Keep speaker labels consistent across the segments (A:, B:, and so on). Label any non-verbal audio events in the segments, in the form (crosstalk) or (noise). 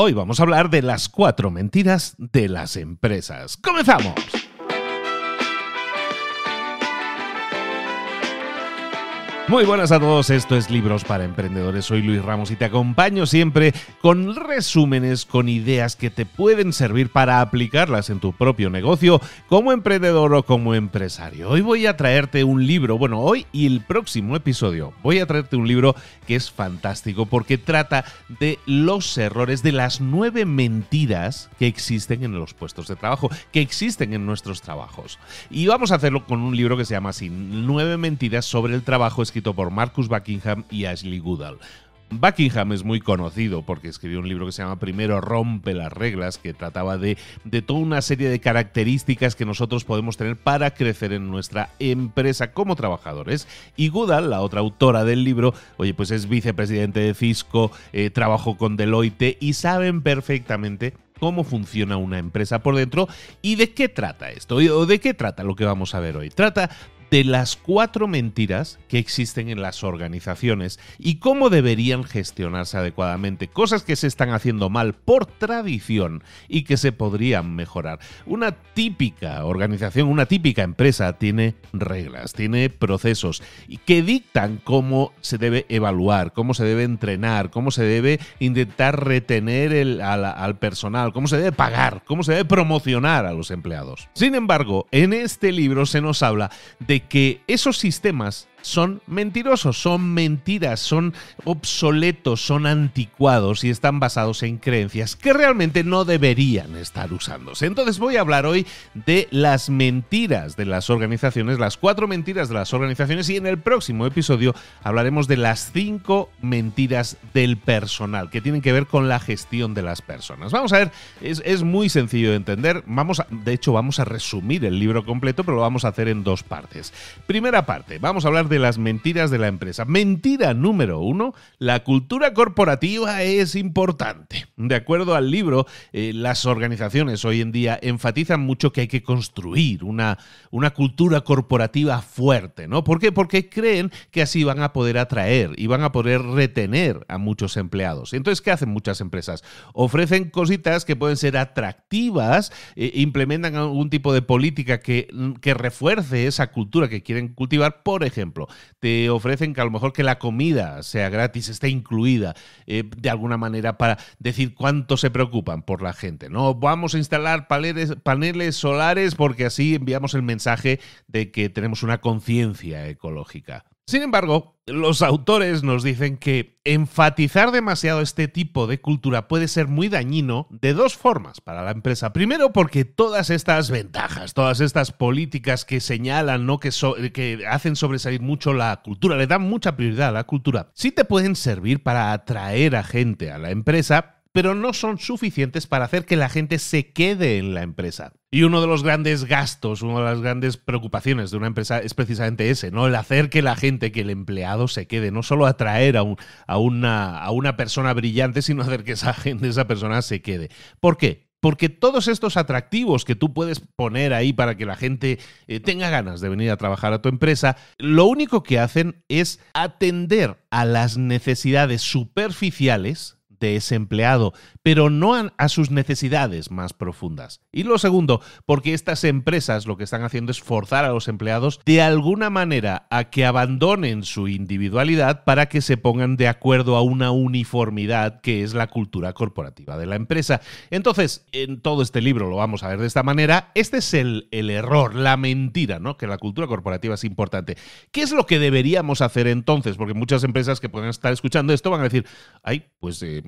A: Hoy vamos a hablar de las cuatro mentiras de las empresas. ¡Comenzamos! Muy buenas a todos, esto es Libros para Emprendedores. Soy Luis Ramos y te acompaño siempre con resúmenes, con ideas que te pueden servir para aplicarlas en tu propio negocio como emprendedor o como empresario. Hoy voy a traerte un libro, bueno, hoy y el próximo episodio voy a traerte un libro que es fantástico porque trata de los errores, de las nueve mentiras que existen en los puestos de trabajo, que existen en nuestros trabajos. Y vamos a hacerlo con un libro que se llama así, Nueve mentiras sobre el trabajo por Marcus Buckingham y Ashley Goodall. Buckingham es muy conocido porque escribió un libro que se llama Primero rompe las reglas, que trataba de, de, toda una serie de características que nosotros podemos tener para crecer en nuestra empresa como trabajadores. Y Goodall, la otra autora del libro, oye, pues es vicepresidente de Cisco, eh, trabajó con Deloitte y saben perfectamente cómo funciona una empresa por dentro y de qué trata esto, o de qué trata lo que vamos a ver hoy. Trata de las cuatro mentiras que existen en las organizaciones y cómo deberían gestionarse adecuadamente, cosas que se están haciendo mal por tradición y que se podrían mejorar. Una típica organización, una típica empresa tiene reglas, tiene procesos que dictan cómo se debe evaluar, cómo se debe entrenar, cómo se debe intentar retener al personal, cómo se debe pagar, cómo se debe promocionar a los empleados. Sin embargo, en este libro se nos habla de que esos sistemas son mentirosos, son mentiras, son obsoletos, son anticuados y están basados en creencias que realmente no deberían estar usándose. Entonces voy a hablar hoy de las mentiras de las organizaciones, las cuatro mentiras de las organizaciones y en el próximo episodio hablaremos de las cinco mentiras del personal que tienen que ver con la gestión de las personas. Vamos a ver, es, muy sencillo de entender. Vamos de hecho, vamos a resumir el libro completo, pero lo vamos a hacer en dos partes. Primera parte, vamos a hablar de las mentiras de la empresa. Mentira número uno, la cultura corporativa es importante. De acuerdo al libro, eh, las organizaciones hoy en día enfatizan mucho que hay que construir una, una cultura corporativa fuerte, ¿no? ¿Por qué? Porque creen que así van a poder atraer y van a poder retener a muchos empleados. Entonces, ¿qué hacen muchas empresas? Ofrecen cositas que pueden ser atractivas, eh, implementan algún tipo de política que, que refuerce esa cultura que quieren cultivar, por ejemplo, te ofrecen que a lo mejor que la comida sea gratis, esté incluida eh, de alguna manera para decir cuánto se preocupan por la gente. No, vamos a instalar paneles solares porque así enviamos el mensaje de que tenemos una conciencia ecológica. Sin embargo, los autores nos dicen que enfatizar demasiado este tipo de cultura puede ser muy dañino de dos formas para la empresa. Primero, porque todas estas ventajas, todas estas políticas que señalan, ¿no? que, que hacen sobresalir mucho la cultura, le dan mucha prioridad a la cultura, sí te pueden servir para atraer a gente a la empresa, pero no son suficientes para hacer que la gente se quede en la empresa. Y uno de los grandes gastos, una de las grandes preocupaciones de una empresa es precisamente ese, ¿no? El hacer que la gente, que el empleado se quede, no solo atraer a, una, a una persona brillante, sino hacer que esa gente, esa persona se quede. ¿Por qué? Porque todos estos atractivos que tú puedes poner ahí para que la gente eh, tenga ganas de venir a trabajar a tu empresa, lo único que hacen es atender a las necesidades superficiales de ese empleado pero no a, sus necesidades más profundas. Y lo segundo, porque estas empresas lo que están haciendo es forzar a los empleados de alguna manera a que abandonen su individualidad para que se pongan de acuerdo a una uniformidad que es la cultura corporativa de la empresa. Entonces, en todo este libro lo vamos a ver de esta manera. Este es el, el error, la mentira, ¿no? Que la cultura corporativa es importante. ¿Qué es lo que deberíamos hacer entonces? Porque muchas empresas que pueden estar escuchando esto van a decir, ay, pues eh,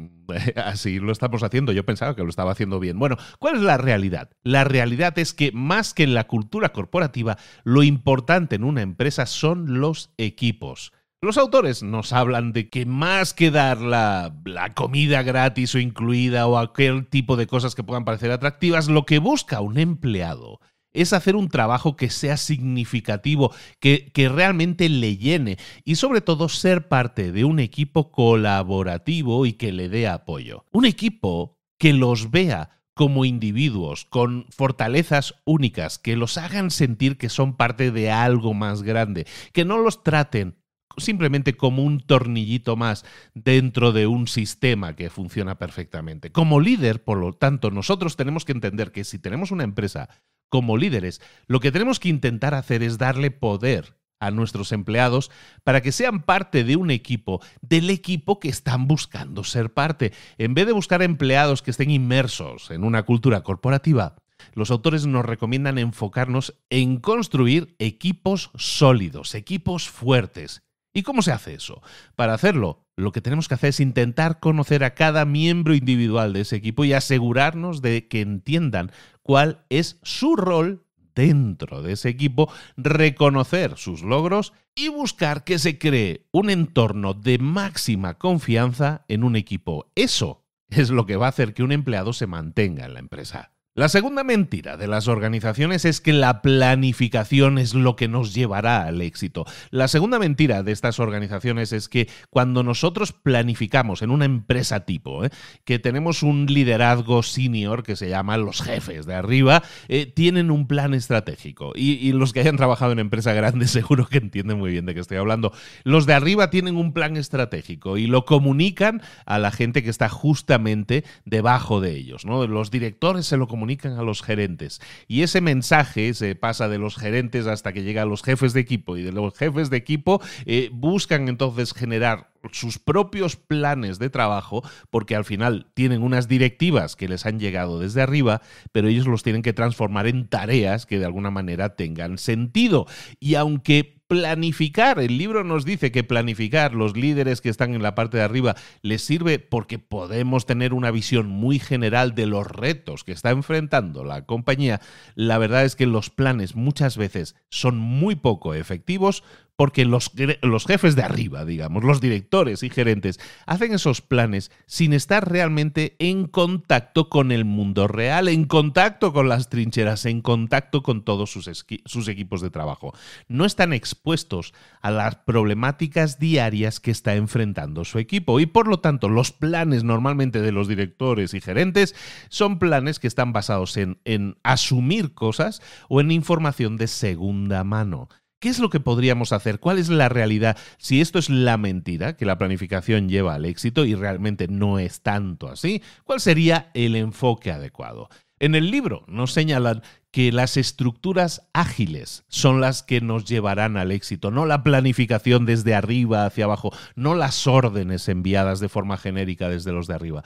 A: (laughs) así lo está haciendo. Yo pensaba que lo estaba haciendo bien. Bueno, ¿cuál es la realidad? La realidad es que más que en la cultura corporativa, lo importante en una empresa son los equipos. Los autores nos hablan de que más que dar la, la, comida gratis o incluida o aquel tipo de cosas que puedan parecer atractivas, lo que busca un empleado es hacer un trabajo que sea significativo, que, que, realmente le llene y sobre todo ser parte de un equipo colaborativo y que le dé apoyo. Un equipo que los vea como individuos, con fortalezas únicas, que los hagan sentir que son parte de algo más grande, que no los traten simplemente como un tornillito más dentro de un sistema que funciona perfectamente. Como líder, por lo tanto, nosotros tenemos que entender que si tenemos una empresa como líderes, lo que tenemos que intentar hacer es darle poder a nuestros empleados para que sean parte de un equipo, del equipo que están buscando ser parte. En vez de buscar empleados que estén inmersos en una cultura corporativa, los autores nos recomiendan enfocarnos en construir equipos sólidos, equipos fuertes, ¿Y cómo se hace eso? Para hacerlo, lo que tenemos que hacer es intentar conocer a cada miembro individual de ese equipo y asegurarnos de que entiendan cuál es su rol dentro de ese equipo, reconocer sus logros y buscar que se cree un entorno de máxima confianza en un equipo. Eso es lo que va a hacer que un empleado se mantenga en la empresa. La segunda mentira de las organizaciones es que la planificación es lo que nos llevará al éxito. La segunda mentira de estas organizaciones es que cuando nosotros planificamos en una empresa tipo, ¿eh? que tenemos un liderazgo senior que se llama los jefes de arriba, eh, tienen un plan estratégico. Y, los que hayan trabajado en empresa grande (laughs) seguro que entienden muy bien de qué estoy hablando. Los de arriba tienen un plan estratégico y lo comunican a la gente que está justamente debajo de ellos. ¿no? Los directores se lo comunican comunican a los gerentes. Y ese mensaje se pasa de los gerentes hasta que llega a los jefes de equipo. Y de los jefes de equipo eh, buscan entonces generar sus propios planes de trabajo, porque al final tienen unas directivas que les han llegado desde arriba, pero ellos los tienen que transformar en tareas que de alguna manera tengan sentido. Y aunque planificar. El libro nos dice que planificar los líderes que están en la parte de arriba les sirve porque podemos tener una visión muy general de los retos que está enfrentando la compañía. La verdad es que los planes muchas veces son muy poco efectivos porque los, los jefes de arriba, digamos, los directores y gerentes, hacen esos planes sin estar realmente en contacto con el mundo real, en contacto con las trincheras, en contacto con todos sus, sus equipos de trabajo. No están expuestos a las problemáticas diarias que está enfrentando su equipo y por lo tanto los planes normalmente de los directores y gerentes son planes que están basados en, en asumir cosas o en información de segunda mano. ¿Qué es lo que podríamos hacer? ¿Cuál es la realidad? Si esto es la mentira, que la planificación lleva al éxito y realmente no es tanto así, ¿cuál sería el enfoque adecuado? En el libro nos señalan que las estructuras ágiles son las que nos llevarán al éxito, no la planificación desde arriba hacia abajo, no las órdenes enviadas de forma genérica desde los de arriba.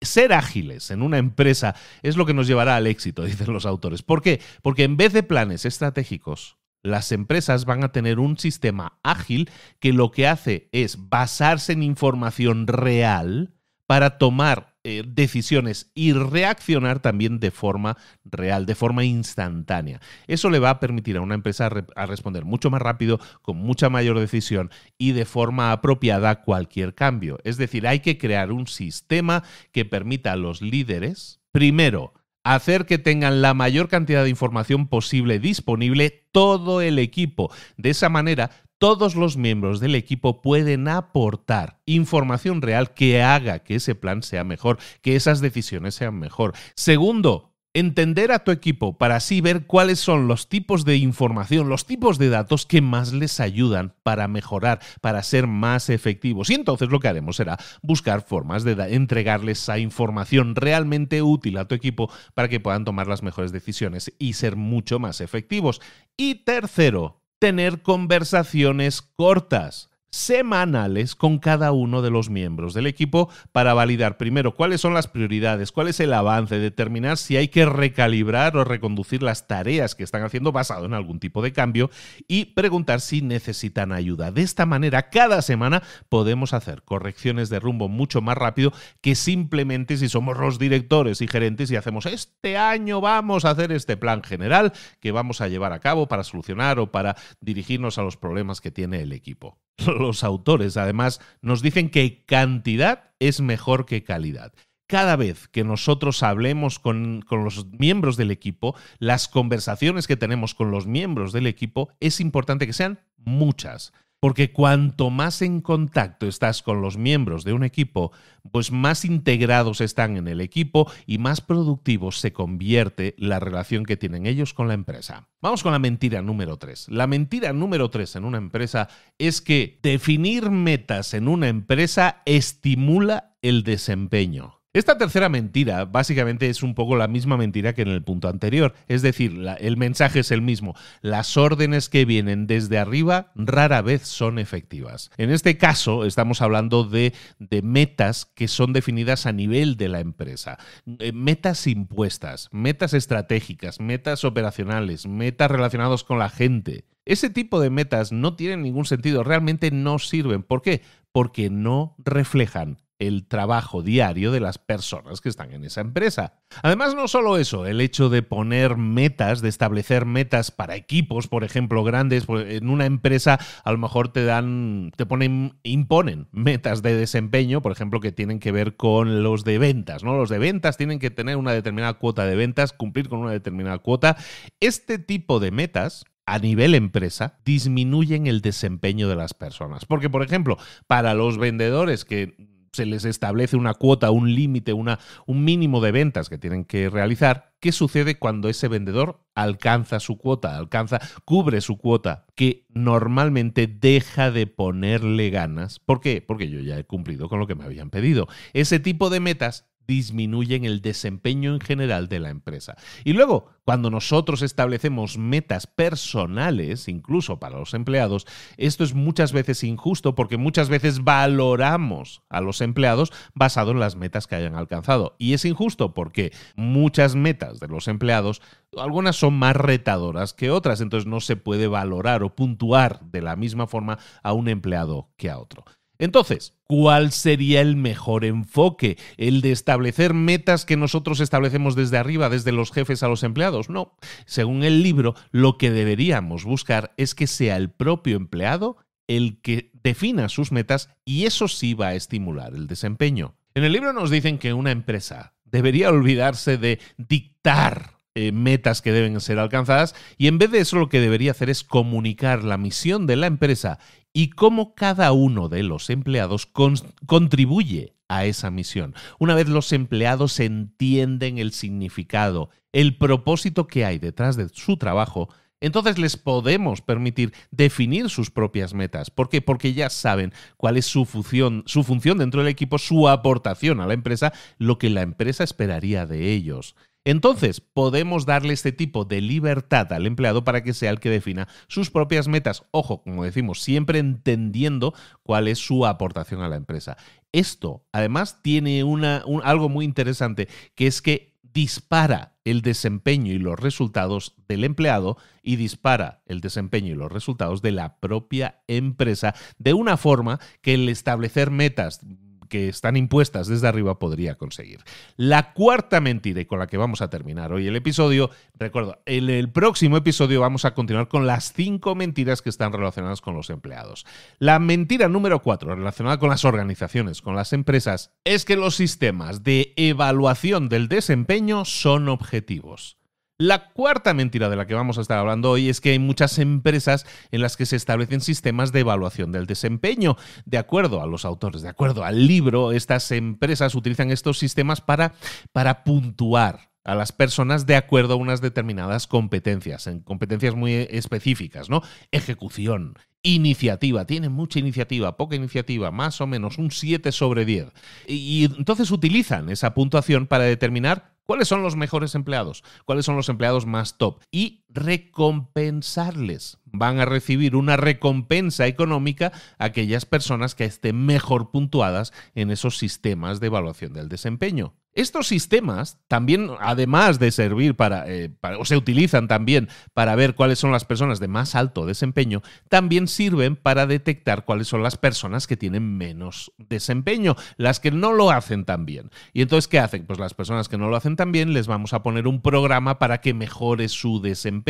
A: Ser ágiles en una empresa es lo que nos llevará al éxito, (laughs) dicen los autores. ¿Por qué? Porque en vez de planes estratégicos, las empresas van a tener un sistema ágil que lo que hace es basarse en información real para tomar eh, decisiones y reaccionar también de forma real, de forma instantánea. Eso le va a permitir a una empresa a responder mucho más rápido, con mucha mayor decisión y de forma apropiada cualquier cambio. Es decir, hay que crear un sistema que permita a los líderes, primero, hacer que tengan la mayor cantidad de información posible disponible todo el equipo. De esa manera todos los miembros del equipo pueden aportar información real que haga que ese plan sea mejor, que esas decisiones sean mejor. Segundo, entender a tu equipo para así ver cuáles son los tipos de información, los tipos de datos que más les ayudan para mejorar, para ser más efectivos. Y entonces lo que haremos será buscar formas de entregarles esa información realmente útil a tu equipo para que puedan tomar las mejores decisiones y ser mucho más efectivos. Y tercero, tener conversaciones cortas semanales con cada uno de los miembros del equipo para validar primero cuáles son las prioridades, cuál es el avance, determinar si hay que recalibrar o reconducir las tareas que están haciendo basado en algún tipo de cambio y preguntar si necesitan ayuda. De esta manera, cada semana podemos hacer correcciones de rumbo mucho más rápido que simplemente si somos los directores y gerentes y hacemos este año vamos a hacer este plan general que vamos a llevar a cabo para solucionar o para dirigirnos a los problemas que tiene el equipo (laughs) los autores. Además, nos dicen que cantidad es mejor que calidad cada vez que nosotros hablemos con, con, los miembros del equipo, las conversaciones que tenemos con los miembros del equipo, es importante que sean muchas porque cuanto más en contacto estás con los miembros de un equipo, pues más integrados están en el equipo y más productivo se convierte la relación que tienen ellos con la empresa. Vamos con la mentira número 3. La mentira número 3 en una empresa es que definir metas en una empresa estimula el desempeño. Esta tercera mentira básicamente es un poco la misma mentira que en el punto anterior, es decir, el mensaje es el mismo, las órdenes que vienen desde arriba rara vez son efectivas. En este caso estamos hablando de, de metas que son definidas a nivel de la empresa, eh, metas impuestas, metas estratégicas, metas operacionales, metas relacionadas con la gente. Ese tipo de metas no tienen ningún sentido, realmente no sirven. ¿Por qué? Porque no reflejan el trabajo diario de las personas que están en esa empresa. Además, no solo eso, el hecho de poner metas, de establecer metas para equipos, por ejemplo, grandes, pues, en una empresa a lo mejor te dan, te ponen, imponen metas de desempeño, por ejemplo, que tienen que ver con los de ventas, ¿no? Los de ventas tienen que tener una determinada cuota de ventas, cumplir con una determinada cuota. Este tipo de metas, a nivel empresa disminuyen el desempeño de las personas. Porque, por ejemplo, para los vendedores que se les establece una cuota, un límite, un mínimo de ventas que tienen que realizar, ¿qué sucede cuando ese vendedor alcanza su cuota, alcanza, cubre su cuota, que normalmente deja de ponerle ganas? ¿Por qué? Porque yo ya he cumplido con lo que me habían pedido. Ese tipo de metas disminuyen el desempeño en general de la empresa. Y luego, cuando nosotros establecemos metas personales, incluso para los empleados, esto es muchas veces injusto porque muchas veces valoramos a los empleados basado en las metas que hayan alcanzado. Y es injusto porque muchas metas de los empleados, algunas son más retadoras que otras, entonces no se puede valorar o puntuar de la misma forma a un empleado que a otro. Entonces, ¿cuál sería el mejor enfoque? ¿El de establecer metas que nosotros establecemos desde arriba, desde los jefes a los empleados? No. Según el libro, lo que deberíamos buscar es que sea el propio empleado el que defina sus metas y eso sí va a estimular el desempeño. En el libro nos dicen que una empresa debería olvidarse de dictar eh, metas que deben ser alcanzadas y en vez de eso lo que debería hacer es comunicar la misión de la empresa y cómo cada uno de los empleados contribuye a esa misión. Una vez los empleados entienden el significado, el propósito que hay detrás de su trabajo, entonces les podemos permitir definir sus propias metas. ¿Por qué? Porque ya saben cuál es su función, su función dentro del equipo, su aportación a la empresa, lo que la empresa esperaría de ellos. Entonces, podemos darle este tipo de libertad al empleado para que sea el que defina sus propias metas. Ojo, como decimos, siempre entendiendo cuál es su aportación a la empresa. Esto, además, tiene una, algo muy interesante, que es que dispara el desempeño y los resultados del empleado y dispara el desempeño y los resultados de la propia empresa de una forma que el establecer metas que están impuestas desde arriba podría conseguir. La cuarta mentira y con la que vamos a terminar hoy el episodio, recuerdo, en el próximo episodio vamos a continuar con las cinco mentiras que están relacionadas con los empleados. La mentira número cuatro, relacionada con las organizaciones, con las empresas, es que los sistemas de evaluación del desempeño son objetivos. La cuarta mentira de la que vamos a estar hablando hoy es que hay muchas empresas en las que se establecen sistemas de evaluación del desempeño. De acuerdo a los autores, de acuerdo al libro, estas empresas utilizan estos sistemas para, para puntuar a las personas de acuerdo a unas determinadas competencias, en competencias muy específicas, ¿no? Ejecución, iniciativa, tiene mucha iniciativa, poca iniciativa, más o menos un 7 sobre 10. Y entonces utilizan esa puntuación para determinar ¿Cuáles son los mejores empleados? ¿Cuáles son los empleados más top? Y recompensarles. Van a recibir una recompensa económica a aquellas personas que estén mejor puntuadas en esos sistemas de evaluación del desempeño. Estos sistemas también, además de servir para, eh, para, o se utilizan también para ver cuáles son las personas de más alto desempeño, también sirven para detectar cuáles son las personas que tienen menos desempeño, las que no lo hacen tan bien. Y entonces, ¿qué hacen? Pues las personas que no lo hacen tan bien les vamos a poner un programa para que mejore su desempeño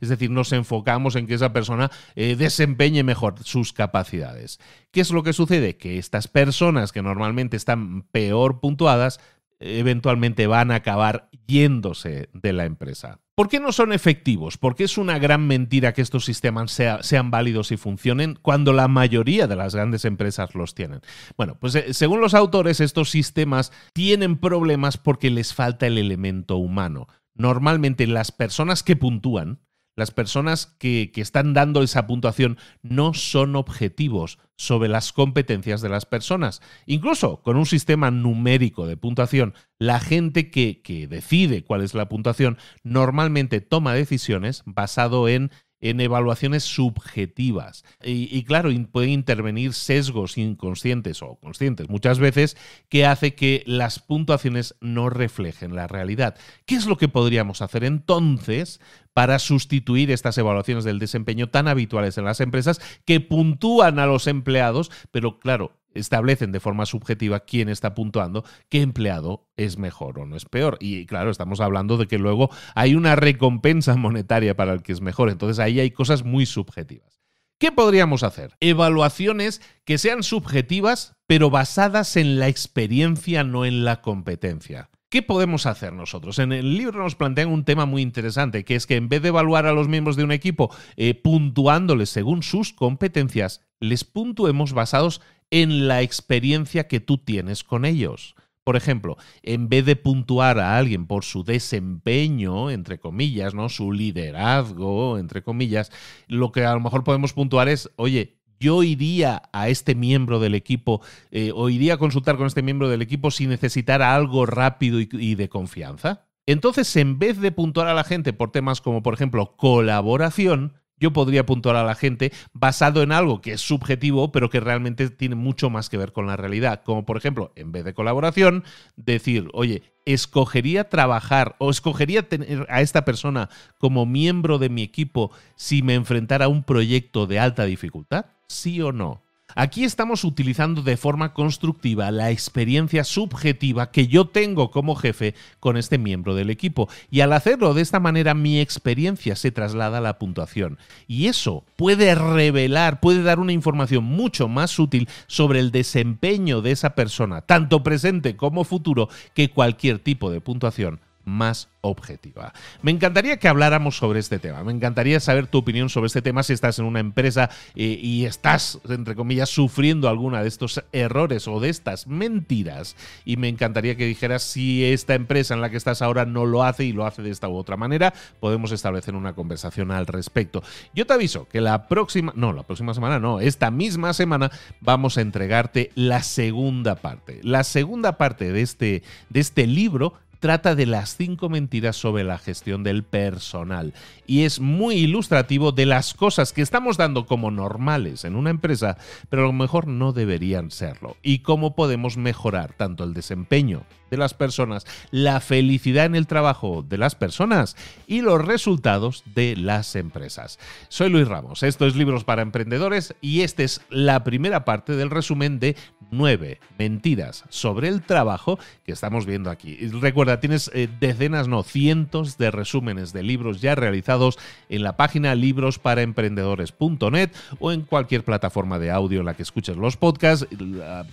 A: es decir, nos enfocamos en que esa persona eh, desempeñe mejor sus capacidades. ¿Qué es lo que sucede? Que estas personas que normalmente están peor puntuadas, eventualmente van a acabar yéndose de la empresa. ¿Por qué no son efectivos? Porque es una gran mentira que estos sistemas sean válidos y funcionen cuando la mayoría de las grandes empresas los tienen. Bueno, pues eh, según los autores, estos sistemas tienen problemas porque les falta el elemento humano normalmente las personas que puntúan, las personas que, están dando esa puntuación no son objetivos sobre las competencias de las personas. Incluso con un sistema numérico de puntuación, la gente que, que decide cuál es la puntuación normalmente toma decisiones basado en en evaluaciones subjetivas. Y, claro, pueden intervenir sesgos inconscientes o conscientes muchas veces que hace que las puntuaciones no reflejen la realidad. ¿Qué es lo que podríamos hacer entonces para sustituir estas evaluaciones del desempeño tan habituales en las empresas que puntúan a los empleados, pero claro, establecen de forma subjetiva quién está puntuando, qué empleado es mejor o no es peor. Y claro, estamos hablando de que luego hay una recompensa monetaria para el que es mejor. Entonces ahí hay cosas muy subjetivas. ¿Qué podríamos hacer? Evaluaciones que sean subjetivas, pero basadas en la experiencia, no en la competencia. ¿Qué podemos hacer nosotros? En el libro nos plantean un tema muy interesante, que es que en vez de evaluar a los miembros de un equipo eh, puntuándoles según sus competencias, les puntuemos basados en la experiencia que tú tienes con ellos. Por ejemplo, en vez de puntuar a alguien por su desempeño, entre comillas, ¿no? Su liderazgo, entre comillas, lo que a lo mejor podemos puntuar es, oye, yo iría a este miembro del equipo eh, o iría a consultar con este miembro del equipo si necesitara algo rápido y de confianza. Entonces, en vez de puntuar a la gente por temas como, por ejemplo, colaboración, yo podría puntuar a la gente basado en algo que es subjetivo, pero que realmente tiene mucho más que ver con la realidad. Como por ejemplo, en vez de colaboración, decir, oye, escogería trabajar o escogería tener a esta persona como miembro de mi equipo si me enfrentara a un proyecto de alta dificultad, sí o no. Aquí estamos utilizando de forma constructiva la experiencia subjetiva que yo tengo como jefe con este miembro del equipo y al hacerlo de esta manera mi experiencia se traslada a la puntuación y eso puede revelar, puede dar una información mucho más útil sobre el desempeño de esa persona, tanto presente como futuro, que cualquier tipo de puntuación más objetiva. Me encantaría que habláramos sobre este tema, me encantaría saber tu opinión sobre este tema si estás en una empresa eh, y estás, entre comillas, sufriendo alguna de estos errores o de estas mentiras. Y me encantaría que dijeras si esta empresa en la que estás ahora no lo hace y lo hace de esta u otra manera, podemos establecer una conversación al respecto. Yo te aviso que la próxima, no, la próxima semana no, esta misma semana vamos a entregarte la segunda parte, la segunda parte de este, de este libro trata de las cinco mentiras sobre la gestión del personal y es muy ilustrativo de las cosas que estamos dando como normales en una empresa, pero a lo mejor no deberían serlo y cómo podemos mejorar tanto el desempeño de las personas, la felicidad en el trabajo de las personas y los resultados de las empresas. Soy Luis Ramos, esto es Libros para Emprendedores y esta es la primera parte del resumen de nueve mentiras sobre el trabajo que estamos viendo aquí. Recuerda tienes eh, decenas, no, cientos de resúmenes de libros ya realizados en la página librosparaemprendedores.net o en cualquier plataforma de audio en la que escuches los podcasts.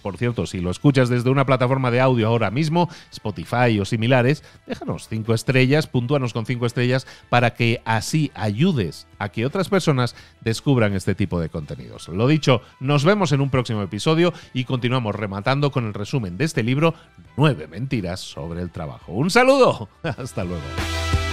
A: Por cierto, si lo escuchas desde una plataforma de audio ahora mismo, Spotify o similares, déjanos cinco estrellas, puntúanos con cinco estrellas para que así ayudes a que otras personas descubran este tipo de contenidos. Lo dicho, nos vemos en un próximo episodio y continuamos rematando con el resumen de este libro, Nueve mentiras sobre el trabajo. Un saludo. (laughs) Hasta luego.